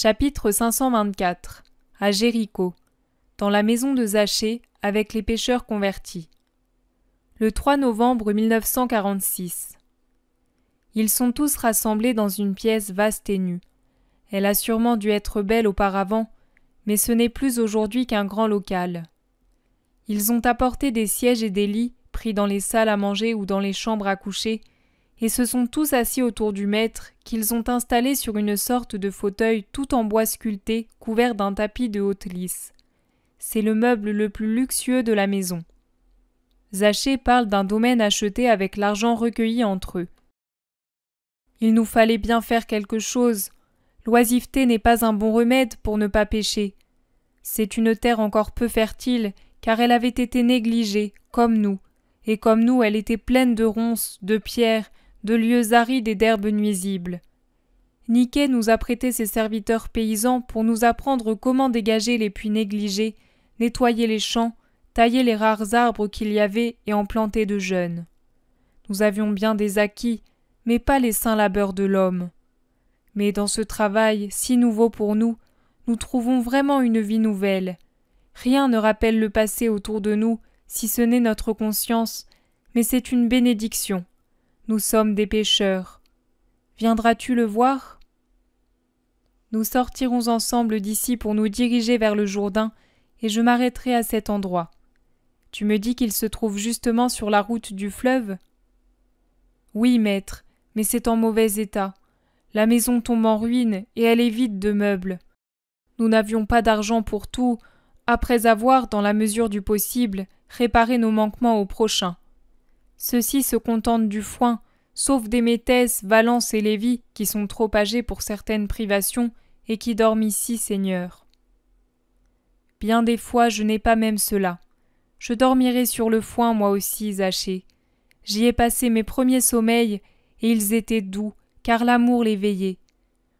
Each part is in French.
Chapitre 524 À Jéricho Dans la maison de Zachée avec les pêcheurs convertis. Le 3 novembre 1946. Ils sont tous rassemblés dans une pièce vaste et nue. Elle a sûrement dû être belle auparavant, mais ce n'est plus aujourd'hui qu'un grand local. Ils ont apporté des sièges et des lits pris dans les salles à manger ou dans les chambres à coucher, et se sont tous assis autour du maître, qu'ils ont installé sur une sorte de fauteuil tout en bois sculpté, couvert d'un tapis de haute lisse. C'est le meuble le plus luxueux de la maison. Zaché parle d'un domaine acheté avec l'argent recueilli entre eux. Il nous fallait bien faire quelque chose. L'oisiveté n'est pas un bon remède pour ne pas pêcher. C'est une terre encore peu fertile, car elle avait été négligée, comme nous, et comme nous elle était pleine de ronces, de pierres, de lieux arides et d'herbes nuisibles. Niquet nous a prêté ses serviteurs paysans pour nous apprendre comment dégager les puits négligés, nettoyer les champs, tailler les rares arbres qu'il y avait et en planter de jeunes. Nous avions bien des acquis, mais pas les saints labeurs de l'homme. Mais dans ce travail, si nouveau pour nous, nous trouvons vraiment une vie nouvelle. Rien ne rappelle le passé autour de nous, si ce n'est notre conscience, mais c'est une bénédiction. Nous sommes des pêcheurs. Viendras-tu le voir Nous sortirons ensemble d'ici pour nous diriger vers le Jourdain, et je m'arrêterai à cet endroit. Tu me dis qu'il se trouve justement sur la route du fleuve Oui, maître, mais c'est en mauvais état. La maison tombe en ruine et elle est vide de meubles. Nous n'avions pas d'argent pour tout, après avoir, dans la mesure du possible, réparé nos manquements au prochain. Ceux-ci se contentent du foin, sauf des métès Valence et Lévi, qui sont trop âgés pour certaines privations et qui dorment ici, Seigneur. Bien des fois, je n'ai pas même cela. Je dormirai sur le foin, moi aussi, Zaché. J'y ai passé mes premiers sommeils, et ils étaient doux, car l'amour l'éveillait.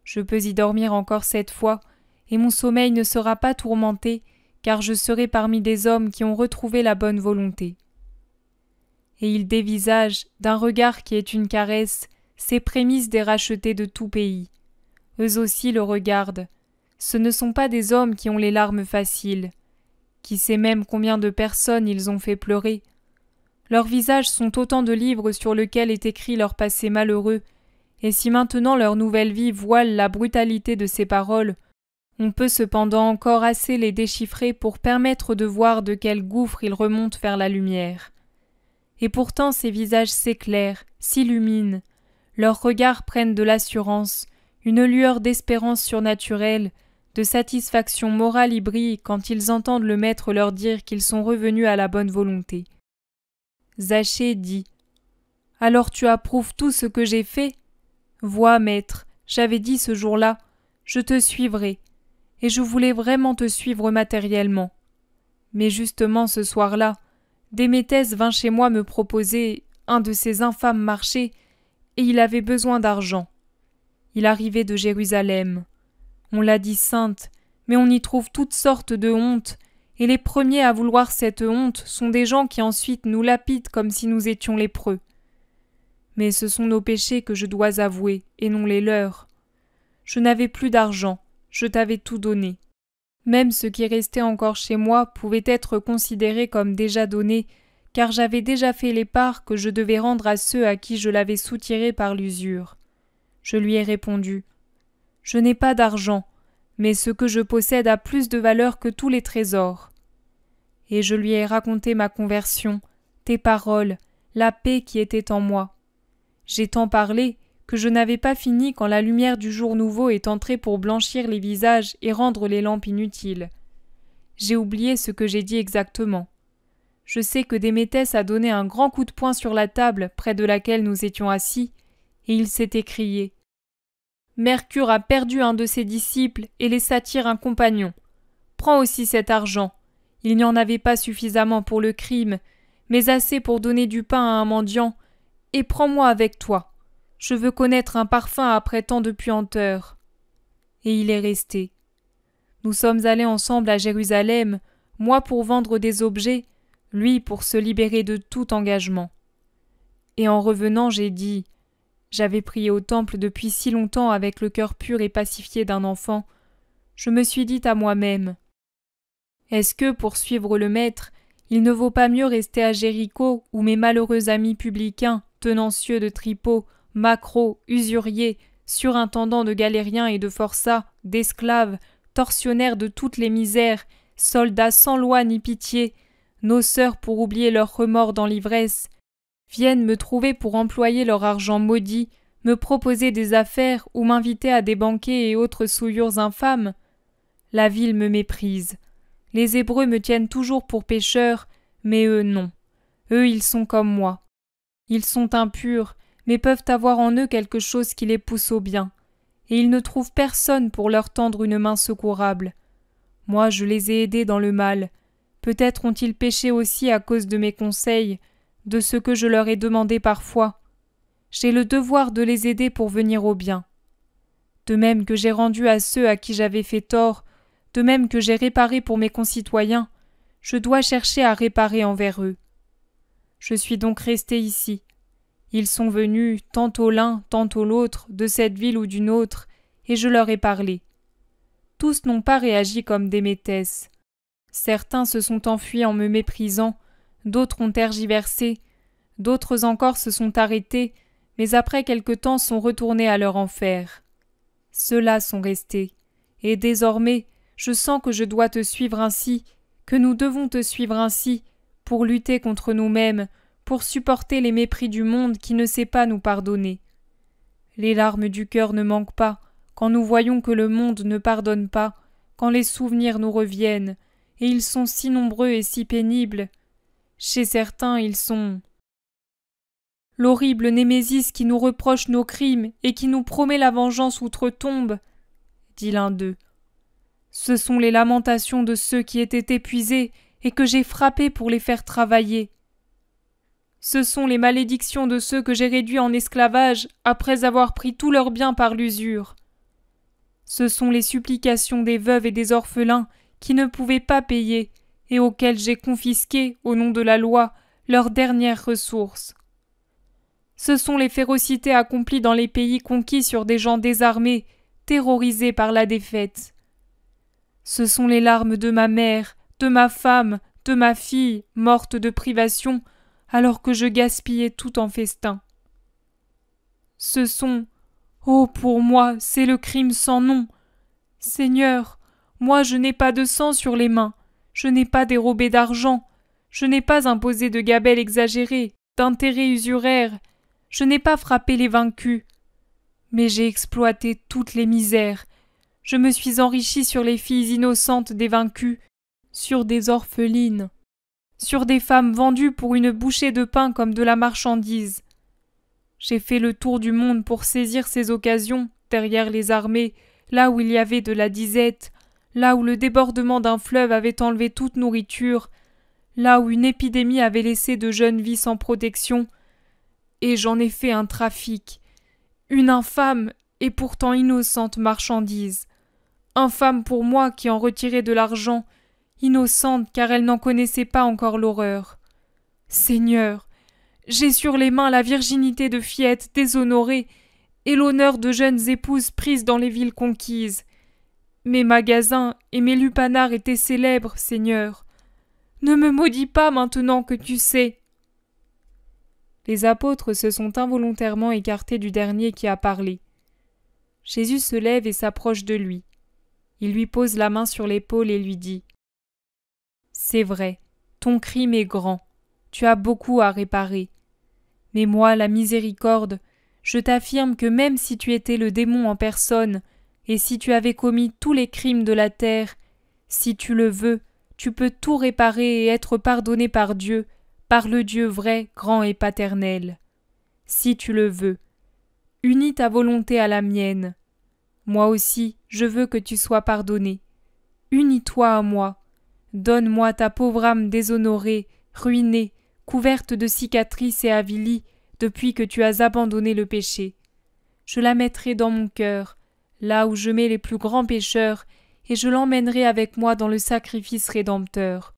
Je peux y dormir encore cette fois, et mon sommeil ne sera pas tourmenté, car je serai parmi des hommes qui ont retrouvé la bonne volonté et il dévisage, d'un regard qui est une caresse, ces prémices des rachetés de tout pays. Eux aussi le regardent. Ce ne sont pas des hommes qui ont les larmes faciles. Qui sait même combien de personnes ils ont fait pleurer. Leurs visages sont autant de livres sur lesquels est écrit leur passé malheureux, et si maintenant leur nouvelle vie voile la brutalité de ces paroles, on peut cependant encore assez les déchiffrer pour permettre de voir de quel gouffre ils remontent vers la lumière et pourtant ces visages s'éclairent, s'illuminent, leurs regards prennent de l'assurance, une lueur d'espérance surnaturelle, de satisfaction morale y brille quand ils entendent le Maître leur dire qu'ils sont revenus à la bonne volonté. Zachée dit Alors tu approuves tout ce que j'ai fait Vois, Maître, j'avais dit ce jour-là Je te suivrai. Et je voulais vraiment te suivre matériellement. Mais justement ce soir-là, Démétès vint chez moi me proposer un de ces infâmes marchés, et il avait besoin d'argent. Il arrivait de Jérusalem. On l'a dit sainte, mais on y trouve toutes sortes de hontes, et les premiers à vouloir cette honte sont des gens qui ensuite nous lapident comme si nous étions lépreux. Mais ce sont nos péchés que je dois avouer, et non les leurs. Je n'avais plus d'argent, je t'avais tout donné. Même ce qui restait encore chez moi pouvait être considéré comme déjà donné, car j'avais déjà fait les parts que je devais rendre à ceux à qui je l'avais soutiré par l'usure. Je lui ai répondu Je n'ai pas d'argent, mais ce que je possède a plus de valeur que tous les trésors. Et je lui ai raconté ma conversion, tes paroles, la paix qui était en moi. J'ai tant parlé que je n'avais pas fini quand la lumière du jour nouveau est entrée pour blanchir les visages et rendre les lampes inutiles. J'ai oublié ce que j'ai dit exactement. Je sais que Démétès a donné un grand coup de poing sur la table près de laquelle nous étions assis, et il s'est écrié. Mercure a perdu un de ses disciples et les tirer un compagnon. Prends aussi cet argent. Il n'y en avait pas suffisamment pour le crime, mais assez pour donner du pain à un mendiant, et prends-moi avec toi. Je veux connaître un parfum après tant de puanteurs. » Et il est resté. Nous sommes allés ensemble à Jérusalem, moi pour vendre des objets, lui pour se libérer de tout engagement. Et en revenant, j'ai dit J'avais prié au temple depuis si longtemps avec le cœur pur et pacifié d'un enfant. Je me suis dit à moi-même Est-ce que, pour suivre le Maître, il ne vaut pas mieux rester à Jéricho où mes malheureux amis publicains, tenancieux de tripots, macro, usuriers, surintendant de galériens et de forçats, d'esclaves, tortionnaires de toutes les misères, soldats sans loi ni pitié, nos sœurs pour oublier leurs remords dans l'ivresse, viennent me trouver pour employer leur argent maudit, me proposer des affaires ou m'inviter à des banquets et autres souillures infâmes. La ville me méprise. Les Hébreux me tiennent toujours pour pécheur, mais eux non. Eux ils sont comme moi. Ils sont impurs, mais peuvent avoir en eux quelque chose qui les pousse au bien, et ils ne trouvent personne pour leur tendre une main secourable. Moi je les ai aidés dans le mal. Peut-être ont-ils péché aussi à cause de mes conseils, de ce que je leur ai demandé parfois. J'ai le devoir de les aider pour venir au bien. De même que j'ai rendu à ceux à qui j'avais fait tort, de même que j'ai réparé pour mes concitoyens, je dois chercher à réparer envers eux. Je suis donc resté ici, ils sont venus, tantôt l'un, tantôt l'autre, de cette ville ou d'une autre, et je leur ai parlé. Tous n'ont pas réagi comme des métesses. Certains se sont enfuis en me méprisant, d'autres ont tergiversé, d'autres encore se sont arrêtés, mais après quelque temps sont retournés à leur enfer. Ceux-là sont restés, et désormais je sens que je dois te suivre ainsi, que nous devons te suivre ainsi, pour lutter contre nous-mêmes, pour supporter les mépris du monde qui ne sait pas nous pardonner. Les larmes du cœur ne manquent pas quand nous voyons que le monde ne pardonne pas, quand les souvenirs nous reviennent, et ils sont si nombreux et si pénibles. Chez certains, ils sont l'horrible Némésis qui nous reproche nos crimes et qui nous promet la vengeance outre-tombe, dit l'un d'eux. Ce sont les lamentations de ceux qui étaient épuisés et que j'ai frappés pour les faire travailler. Ce sont les malédictions de ceux que j'ai réduits en esclavage après avoir pris tous leurs biens par l'usure. Ce sont les supplications des veuves et des orphelins qui ne pouvaient pas payer et auxquels j'ai confisqué, au nom de la loi, leurs dernières ressources. Ce sont les férocités accomplies dans les pays conquis sur des gens désarmés, terrorisés par la défaite. Ce sont les larmes de ma mère, de ma femme, de ma fille, mortes de privation, alors que je gaspillais tout en festin. Ce sont Oh, pour moi, c'est le crime sans nom. Seigneur, moi je n'ai pas de sang sur les mains, je n'ai pas dérobé d'argent, je n'ai pas imposé de gabelle exagérée, d'intérêts usuraires, je n'ai pas frappé les vaincus. Mais j'ai exploité toutes les misères, je me suis enrichi sur les filles innocentes des vaincus, sur des orphelines sur des femmes vendues pour une bouchée de pain comme de la marchandise. J'ai fait le tour du monde pour saisir ces occasions, derrière les armées, là où il y avait de la disette, là où le débordement d'un fleuve avait enlevé toute nourriture, là où une épidémie avait laissé de jeunes vies sans protection, et j'en ai fait un trafic, une infâme et pourtant innocente marchandise, infâme pour moi qui en retirais de l'argent innocente car elle n'en connaissait pas encore l'horreur. Seigneur, j'ai sur les mains la virginité de Fiette déshonorée et l'honneur de jeunes épouses prises dans les villes conquises. Mes magasins et mes lupanards étaient célèbres, Seigneur. Ne me maudis pas maintenant que tu sais. Les apôtres se sont involontairement écartés du dernier qui a parlé. Jésus se lève et s'approche de lui. Il lui pose la main sur l'épaule et lui dit c'est vrai, ton crime est grand, tu as beaucoup à réparer. Mais moi, la miséricorde, je t'affirme que même si tu étais le démon en personne, et si tu avais commis tous les crimes de la terre, si tu le veux, tu peux tout réparer et être pardonné par Dieu, par le Dieu vrai, grand et paternel. Si tu le veux, unis ta volonté à la mienne. Moi aussi, je veux que tu sois pardonné. Unis-toi à moi, Donne-moi ta pauvre âme déshonorée, ruinée, couverte de cicatrices et avilie depuis que tu as abandonné le péché. Je la mettrai dans mon cœur, là où je mets les plus grands pécheurs, et je l'emmènerai avec moi dans le sacrifice rédempteur.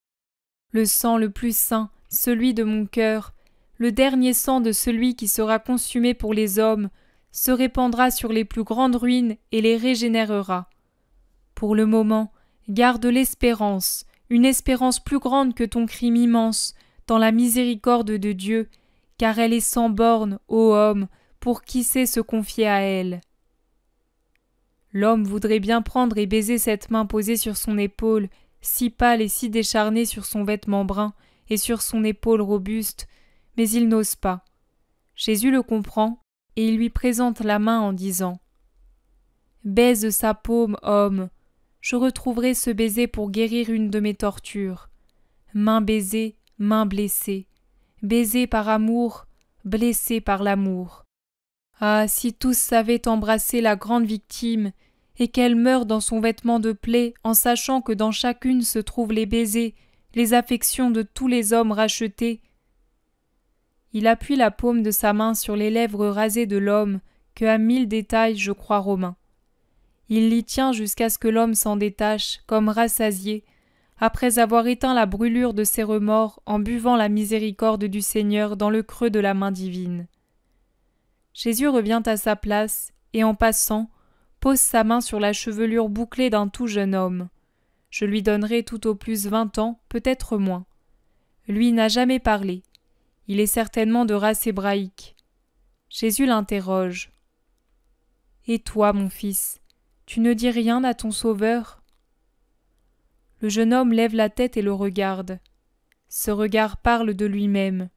Le sang le plus saint, celui de mon cœur, le dernier sang de celui qui sera consumé pour les hommes, se répandra sur les plus grandes ruines et les régénérera. Pour le moment, garde l'espérance, une espérance plus grande que ton crime immense, dans la miséricorde de Dieu, car elle est sans borne, ô homme, pour qui sait se confier à elle. L'homme voudrait bien prendre et baiser cette main posée sur son épaule, si pâle et si décharnée sur son vêtement brun et sur son épaule robuste, mais il n'ose pas. Jésus le comprend, et il lui présente la main en disant Baise sa paume, homme, je retrouverai ce baiser pour guérir une de mes tortures. Main baisée, main blessée, baisée par amour, blessée par l'amour. Ah, si tous savaient embrasser la grande victime, et qu'elle meure dans son vêtement de plaie en sachant que dans chacune se trouvent les baisers, les affections de tous les hommes rachetés. Il appuie la paume de sa main sur les lèvres rasées de l'homme que à mille détails je crois romain. Il l'y tient jusqu'à ce que l'homme s'en détache, comme rassasié, après avoir éteint la brûlure de ses remords en buvant la miséricorde du Seigneur dans le creux de la main divine. Jésus revient à sa place et en passant, pose sa main sur la chevelure bouclée d'un tout jeune homme. Je lui donnerai tout au plus vingt ans, peut-être moins. Lui n'a jamais parlé. Il est certainement de race hébraïque. Jésus l'interroge. Et toi, mon fils, tu ne dis rien à ton sauveur Le jeune homme lève la tête et le regarde. Ce regard parle de lui-même.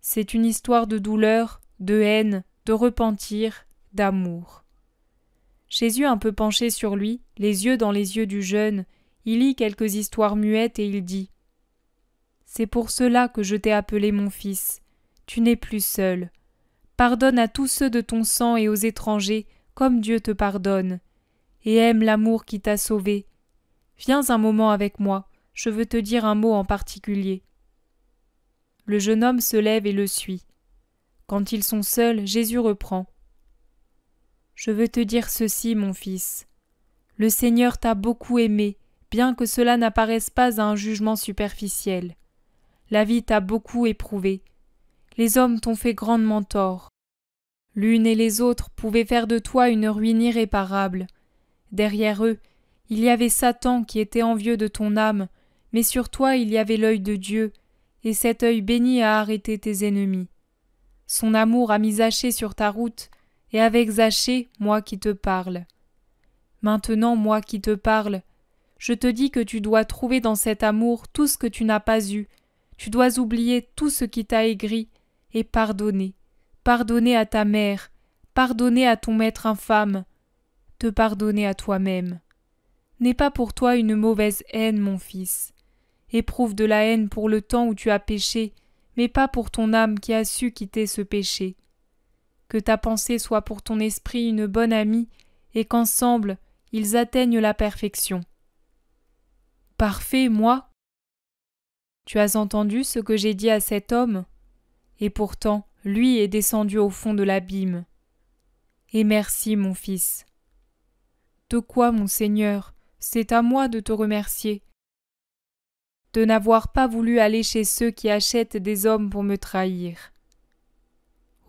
C'est une histoire de douleur, de haine, de repentir, d'amour. Jésus, un peu penché sur lui, les yeux dans les yeux du jeune, il lit quelques histoires muettes et il dit C'est pour cela que je t'ai appelé mon fils. Tu n'es plus seul. Pardonne à tous ceux de ton sang et aux étrangers, comme Dieu te pardonne, et aime l'amour qui t'a sauvé. Viens un moment avec moi, je veux te dire un mot en particulier. Le jeune homme se lève et le suit. Quand ils sont seuls, Jésus reprend. Je veux te dire ceci, mon fils. Le Seigneur t'a beaucoup aimé, bien que cela n'apparaisse pas à un jugement superficiel. La vie t'a beaucoup éprouvé. Les hommes t'ont fait grandement tort. L'une et les autres pouvaient faire de toi une ruine irréparable, Derrière eux, il y avait Satan qui était envieux de ton âme, mais sur toi il y avait l'œil de Dieu, et cet œil béni a arrêté tes ennemis. Son amour a mis Zaché sur ta route, et avec Zaché, moi qui te parle. Maintenant, moi qui te parle, je te dis que tu dois trouver dans cet amour tout ce que tu n'as pas eu, tu dois oublier tout ce qui t'a aigri, et pardonner, pardonner à ta mère, pardonner à ton maître infâme, te pardonner à toi-même. N'aie pas pour toi une mauvaise haine, mon fils. Éprouve de la haine pour le temps où tu as péché, mais pas pour ton âme qui a su quitter ce péché. Que ta pensée soit pour ton esprit une bonne amie, et qu'ensemble ils atteignent la perfection. Parfait, moi Tu as entendu ce que j'ai dit à cet homme Et pourtant, lui est descendu au fond de l'abîme. Et merci, mon fils. De quoi, mon Seigneur, c'est à moi de te remercier. De n'avoir pas voulu aller chez ceux qui achètent des hommes pour me trahir.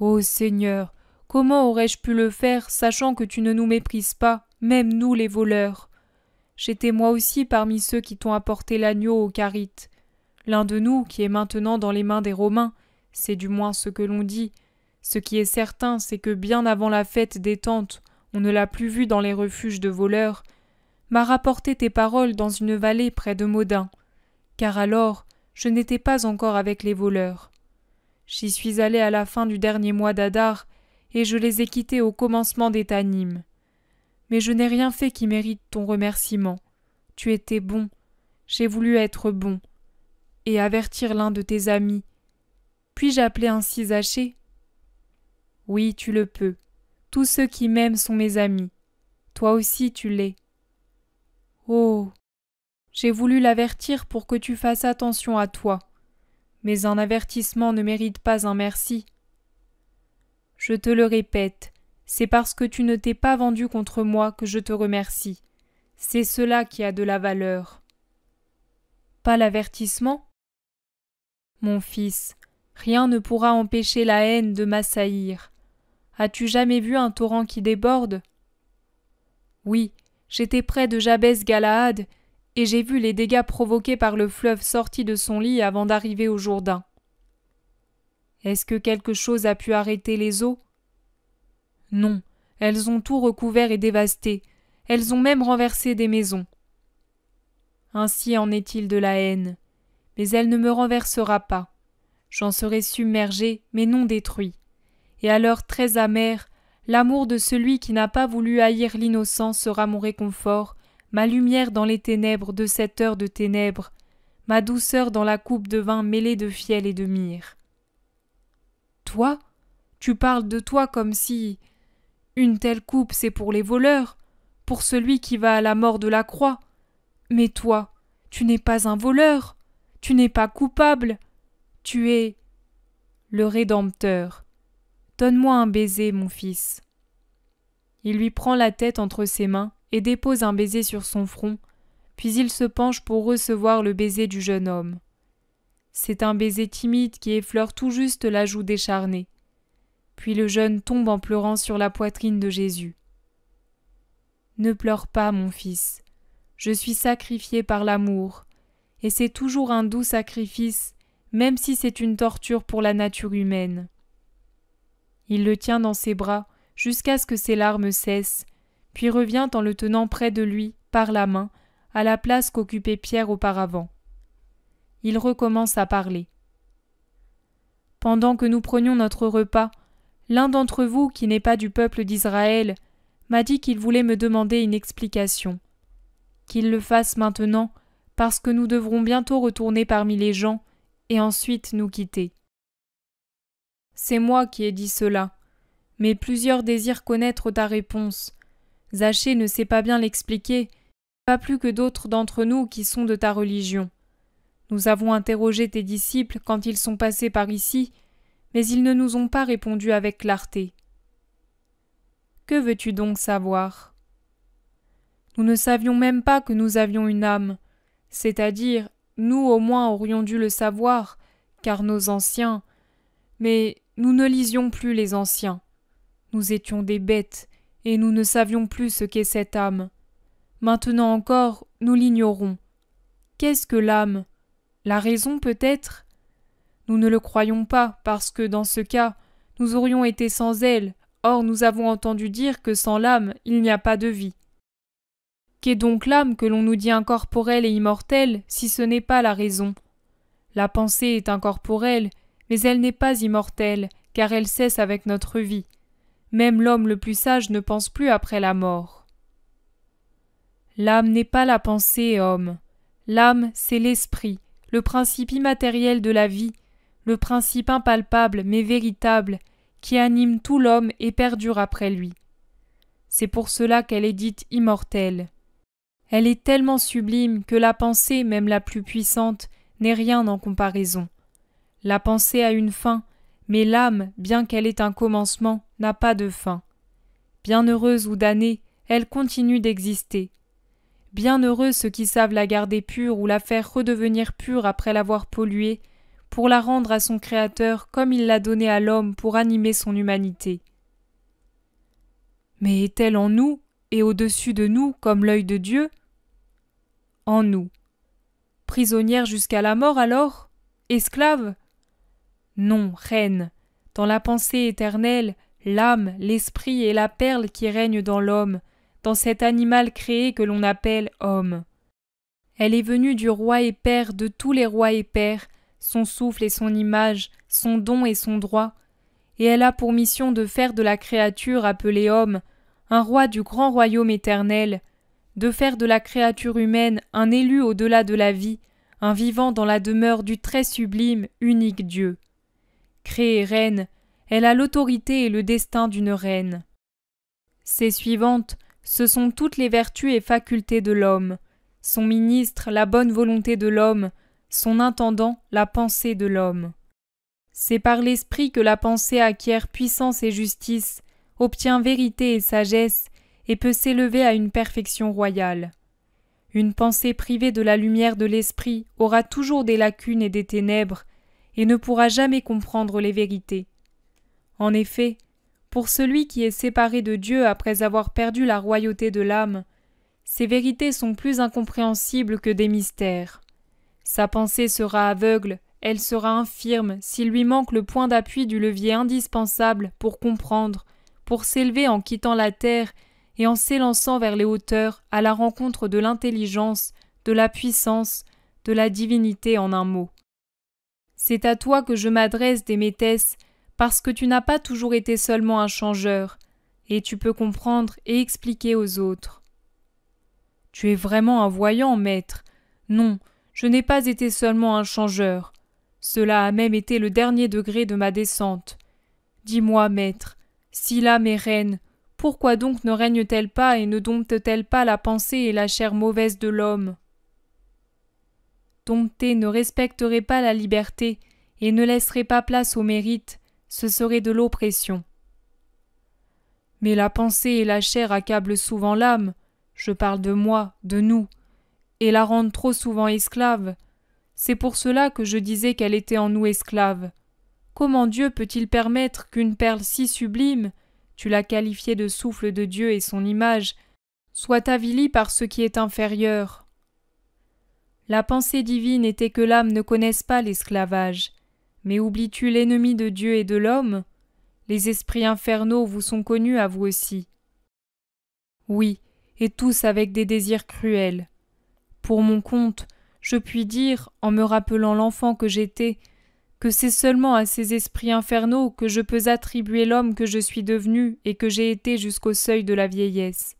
Ô Seigneur, comment aurais-je pu le faire, sachant que tu ne nous méprises pas, même nous les voleurs J'étais moi aussi parmi ceux qui t'ont apporté l'agneau au carite. L'un de nous, qui est maintenant dans les mains des Romains, c'est du moins ce que l'on dit. Ce qui est certain, c'est que bien avant la fête des tentes, on ne l'a plus vu dans les refuges de voleurs, m'a rapporté tes paroles dans une vallée près de Modin, car alors je n'étais pas encore avec les voleurs. J'y suis allé à la fin du dernier mois d'Adar, et je les ai quittés au commencement des Tanimes. Mais je n'ai rien fait qui mérite ton remerciement. Tu étais bon, j'ai voulu être bon, et avertir l'un de tes amis. Puis-je appeler ainsi Zaché Oui, tu le peux. Tous ceux qui m'aiment sont mes amis. Toi aussi tu l'es. Oh. J'ai voulu l'avertir pour que tu fasses attention à toi. Mais un avertissement ne mérite pas un merci. Je te le répète, c'est parce que tu ne t'es pas vendu contre moi que je te remercie. C'est cela qui a de la valeur. Pas l'avertissement Mon fils, rien ne pourra empêcher la haine de m'assaillir. As-tu jamais vu un torrent qui déborde Oui, j'étais près de Jabez Galaad, et j'ai vu les dégâts provoqués par le fleuve sorti de son lit avant d'arriver au Jourdain. Est-ce que quelque chose a pu arrêter les eaux Non, elles ont tout recouvert et dévasté, elles ont même renversé des maisons. Ainsi en est-il de la haine, mais elle ne me renversera pas. J'en serai submergé, mais non détruit et à l'heure très amère, l'amour de celui qui n'a pas voulu haïr l'innocent sera mon réconfort, ma lumière dans les ténèbres de cette heure de ténèbres, ma douceur dans la coupe de vin mêlée de fiel et de myrrhe. Toi Tu parles de toi comme si. Une telle coupe, c'est pour les voleurs, pour celui qui va à la mort de la croix. Mais toi, tu n'es pas un voleur, tu n'es pas coupable, tu es le Rédempteur. Donne-moi un baiser, mon fils. Il lui prend la tête entre ses mains et dépose un baiser sur son front, puis il se penche pour recevoir le baiser du jeune homme. C'est un baiser timide qui effleure tout juste la joue décharnée. Puis le jeune tombe en pleurant sur la poitrine de Jésus. Ne pleure pas, mon fils. Je suis sacrifié par l'amour, et c'est toujours un doux sacrifice, même si c'est une torture pour la nature humaine. Il le tient dans ses bras jusqu'à ce que ses larmes cessent, puis revient en le tenant près de lui, par la main, à la place qu'occupait Pierre auparavant. Il recommence à parler. Pendant que nous prenions notre repas, l'un d'entre vous, qui n'est pas du peuple d'Israël, m'a dit qu'il voulait me demander une explication. Qu'il le fasse maintenant, parce que nous devrons bientôt retourner parmi les gens, et ensuite nous quitter. C'est moi qui ai dit cela. Mais plusieurs désirent connaître ta réponse. Zachée ne sait pas bien l'expliquer, pas plus que d'autres d'entre nous qui sont de ta religion. Nous avons interrogé tes disciples quand ils sont passés par ici, mais ils ne nous ont pas répondu avec clarté. Que veux-tu donc savoir Nous ne savions même pas que nous avions une âme, c'est-à-dire nous au moins aurions dû le savoir, car nos anciens. Mais nous ne lisions plus les anciens. Nous étions des bêtes, et nous ne savions plus ce qu'est cette âme. Maintenant encore, nous l'ignorons. Qu'est-ce que l'âme La raison peut-être Nous ne le croyons pas, parce que dans ce cas, nous aurions été sans elle, or nous avons entendu dire que sans l'âme, il n'y a pas de vie. Qu'est donc l'âme que l'on nous dit incorporelle et immortelle, si ce n'est pas la raison La pensée est incorporelle, mais elle n'est pas immortelle, car elle cesse avec notre vie. Même l'homme le plus sage ne pense plus après la mort. L'âme n'est pas la pensée, homme. L'âme, c'est l'esprit, le principe immatériel de la vie, le principe impalpable mais véritable, qui anime tout l'homme et perdure après lui. C'est pour cela qu'elle est dite immortelle. Elle est tellement sublime que la pensée, même la plus puissante, n'est rien en comparaison. La pensée a une fin, mais l'âme, bien qu'elle ait un commencement, n'a pas de fin. Bienheureuse ou damnée, elle continue d'exister. Bienheureux ceux qui savent la garder pure ou la faire redevenir pure après l'avoir polluée, pour la rendre à son Créateur comme il l'a donnée à l'homme pour animer son humanité. Mais est-elle en nous et au-dessus de nous comme l'œil de Dieu En nous. Prisonnière jusqu'à la mort alors Esclave non, reine, dans la pensée éternelle, l'âme, l'esprit et la perle qui règnent dans l'homme, dans cet animal créé que l'on appelle homme. Elle est venue du roi et père de tous les rois et pères, son souffle et son image, son don et son droit, et elle a pour mission de faire de la créature appelée homme un roi du grand royaume éternel, de faire de la créature humaine un élu au-delà de la vie, un vivant dans la demeure du très sublime, unique Dieu. Créée reine, elle a l'autorité et le destin d'une reine. Ses suivantes, ce sont toutes les vertus et facultés de l'homme, son ministre, la bonne volonté de l'homme, son intendant, la pensée de l'homme. C'est par l'esprit que la pensée acquiert puissance et justice, obtient vérité et sagesse, et peut s'élever à une perfection royale. Une pensée privée de la lumière de l'esprit aura toujours des lacunes et des ténèbres, et ne pourra jamais comprendre les vérités. En effet, pour celui qui est séparé de Dieu après avoir perdu la royauté de l'âme, ces vérités sont plus incompréhensibles que des mystères. Sa pensée sera aveugle, elle sera infirme s'il lui manque le point d'appui du levier indispensable pour comprendre, pour s'élever en quittant la terre et en s'élançant vers les hauteurs à la rencontre de l'intelligence, de la puissance, de la divinité en un mot. C'est à toi que je m'adresse, Démétès, parce que tu n'as pas toujours été seulement un changeur, et tu peux comprendre et expliquer aux autres. Tu es vraiment un voyant, maître. Non, je n'ai pas été seulement un changeur. Cela a même été le dernier degré de ma descente. Dis-moi, maître, si l'âme est reine, pourquoi donc ne règne-t-elle pas et ne dompte-t-elle pas la pensée et la chair mauvaise de l'homme Dompter ne respecterait pas la liberté et ne laisserait pas place au mérite, ce serait de l'oppression. Mais la pensée et la chair accablent souvent l'âme, je parle de moi, de nous, et la rendent trop souvent esclave. C'est pour cela que je disais qu'elle était en nous esclave. Comment Dieu peut-il permettre qu'une perle si sublime, tu l'as qualifiée de souffle de Dieu et son image, soit avilie par ce qui est inférieur la pensée divine était que l'âme ne connaisse pas l'esclavage. Mais oublies-tu l'ennemi de Dieu et de l'homme Les esprits infernaux vous sont connus à vous aussi. Oui, et tous avec des désirs cruels. Pour mon compte, je puis dire, en me rappelant l'enfant que j'étais, que c'est seulement à ces esprits infernaux que je peux attribuer l'homme que je suis devenu et que j'ai été jusqu'au seuil de la vieillesse.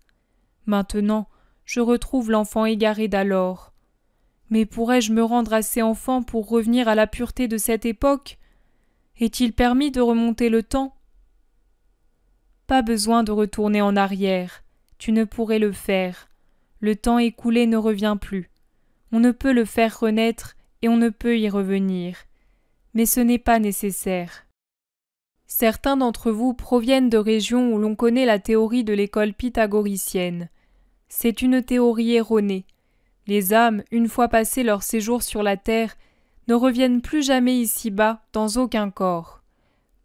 Maintenant, je retrouve l'enfant égaré d'alors. Mais pourrais-je me rendre assez enfant pour revenir à la pureté de cette époque Est-il permis de remonter le temps Pas besoin de retourner en arrière. Tu ne pourrais le faire. Le temps écoulé ne revient plus. On ne peut le faire renaître et on ne peut y revenir. Mais ce n'est pas nécessaire. Certains d'entre vous proviennent de régions où l'on connaît la théorie de l'école pythagoricienne. C'est une théorie erronée. Les âmes, une fois passées leur séjour sur la terre, ne reviennent plus jamais ici-bas dans aucun corps.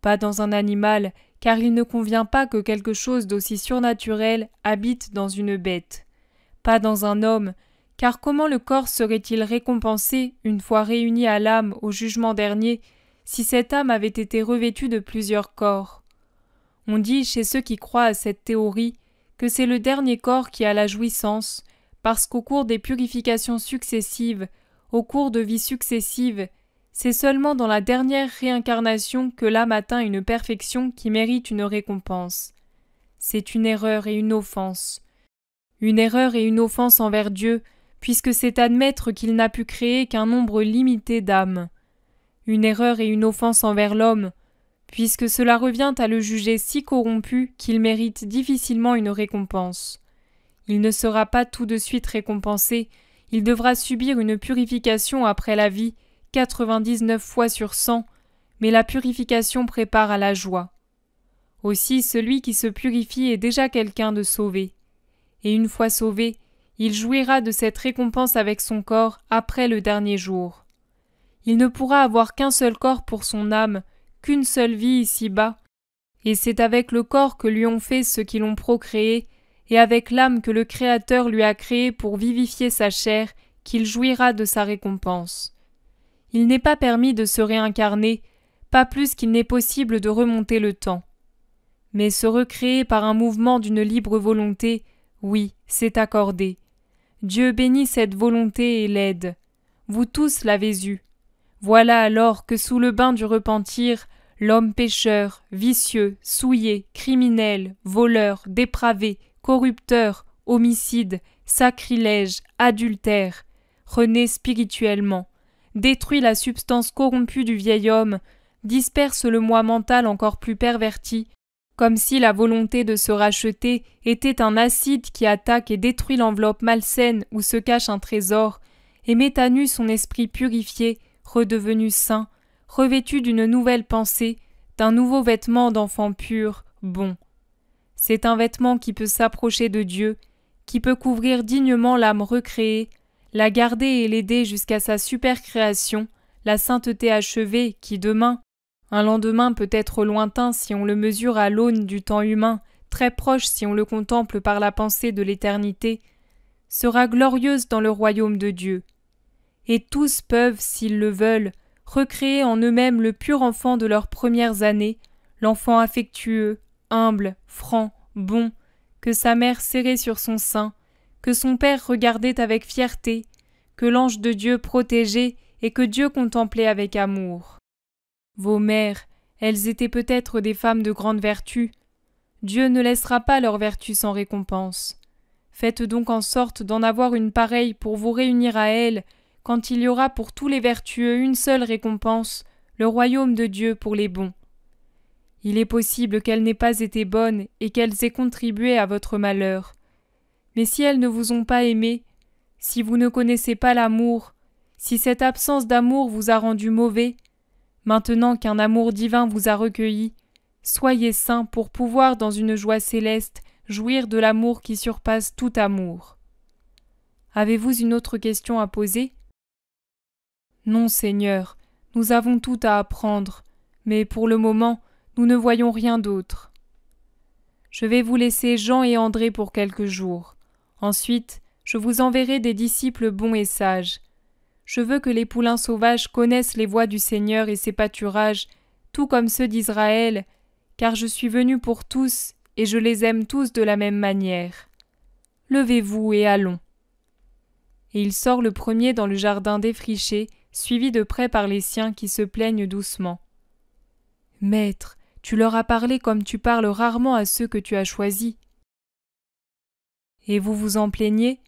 Pas dans un animal, car il ne convient pas que quelque chose d'aussi surnaturel habite dans une bête. Pas dans un homme, car comment le corps serait-il récompensé, une fois réuni à l'âme au jugement dernier, si cette âme avait été revêtue de plusieurs corps On dit chez ceux qui croient à cette théorie que c'est le dernier corps qui a la jouissance, parce qu'au cours des purifications successives, au cours de vies successives, c'est seulement dans la dernière réincarnation que l'âme atteint une perfection qui mérite une récompense. C'est une erreur et une offense. Une erreur et une offense envers Dieu, puisque c'est admettre qu'il n'a pu créer qu'un nombre limité d'âmes. Une erreur et une offense envers l'homme, puisque cela revient à le juger si corrompu qu'il mérite difficilement une récompense. Il ne sera pas tout de suite récompensé, il devra subir une purification après la vie, 99 fois sur 100, mais la purification prépare à la joie. Aussi celui qui se purifie est déjà quelqu'un de sauvé. Et une fois sauvé, il jouira de cette récompense avec son corps après le dernier jour. Il ne pourra avoir qu'un seul corps pour son âme, qu'une seule vie ici-bas, et c'est avec le corps que lui ont fait ceux qui l'ont procréé et avec l'âme que le Créateur lui a créée pour vivifier sa chair, qu'il jouira de sa récompense. Il n'est pas permis de se réincarner, pas plus qu'il n'est possible de remonter le temps. Mais se recréer par un mouvement d'une libre volonté, oui, c'est accordé. Dieu bénit cette volonté et l'aide. Vous tous l'avez eue. Voilà alors que sous le bain du repentir, l'homme pécheur, vicieux, souillé, criminel, voleur, dépravé, corrupteur, homicide, sacrilège, adultère, renaît spirituellement, détruit la substance corrompue du vieil homme, disperse le moi mental encore plus perverti, comme si la volonté de se racheter était un acide qui attaque et détruit l'enveloppe malsaine où se cache un trésor, et met à nu son esprit purifié, redevenu saint, revêtu d'une nouvelle pensée, d'un nouveau vêtement d'enfant pur, bon. C'est un vêtement qui peut s'approcher de Dieu, qui peut couvrir dignement l'âme recréée, la garder et l'aider jusqu'à sa supercréation, la sainteté achevée qui demain, un lendemain peut être lointain si on le mesure à l'aune du temps humain, très proche si on le contemple par la pensée de l'éternité, sera glorieuse dans le royaume de Dieu. Et tous peuvent, s'ils le veulent, recréer en eux-mêmes le pur enfant de leurs premières années, l'enfant affectueux, humble, franc, bon, que sa mère serrait sur son sein, que son père regardait avec fierté, que l'ange de Dieu protégeait et que Dieu contemplait avec amour. Vos mères, elles étaient peut-être des femmes de grande vertu. Dieu ne laissera pas leur vertu sans récompense. Faites donc en sorte d'en avoir une pareille pour vous réunir à elles, quand il y aura pour tous les vertueux une seule récompense, le royaume de Dieu pour les bons. Il est possible qu'elles n'aient pas été bonnes et qu'elles aient contribué à votre malheur. Mais si elles ne vous ont pas aimé, si vous ne connaissez pas l'amour, si cette absence d'amour vous a rendu mauvais, maintenant qu'un amour divin vous a recueilli, soyez saint pour pouvoir, dans une joie céleste, jouir de l'amour qui surpasse tout amour. Avez-vous une autre question à poser Non, Seigneur, nous avons tout à apprendre, mais pour le moment, nous ne voyons rien d'autre. Je vais vous laisser Jean et André pour quelques jours. Ensuite, je vous enverrai des disciples bons et sages. Je veux que les poulains sauvages connaissent les voies du Seigneur et ses pâturages, tout comme ceux d'Israël, car je suis venu pour tous, et je les aime tous de la même manière. Levez-vous et allons. Et il sort le premier dans le jardin défriché, suivi de près par les siens qui se plaignent doucement. Maître, tu leur as parlé comme tu parles rarement à ceux que tu as choisis. Et vous vous en plaignez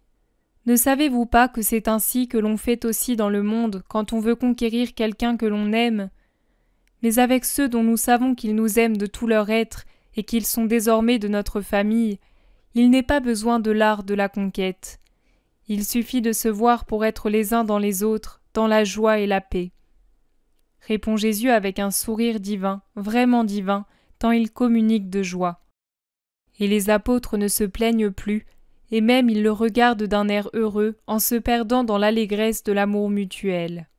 Ne savez-vous pas que c'est ainsi que l'on fait aussi dans le monde quand on veut conquérir quelqu'un que l'on aime Mais avec ceux dont nous savons qu'ils nous aiment de tout leur être et qu'ils sont désormais de notre famille, il n'est pas besoin de l'art de la conquête. Il suffit de se voir pour être les uns dans les autres, dans la joie et la paix répond Jésus avec un sourire divin, vraiment divin, tant il communique de joie. Et les apôtres ne se plaignent plus, et même ils le regardent d'un air heureux en se perdant dans l'allégresse de l'amour mutuel.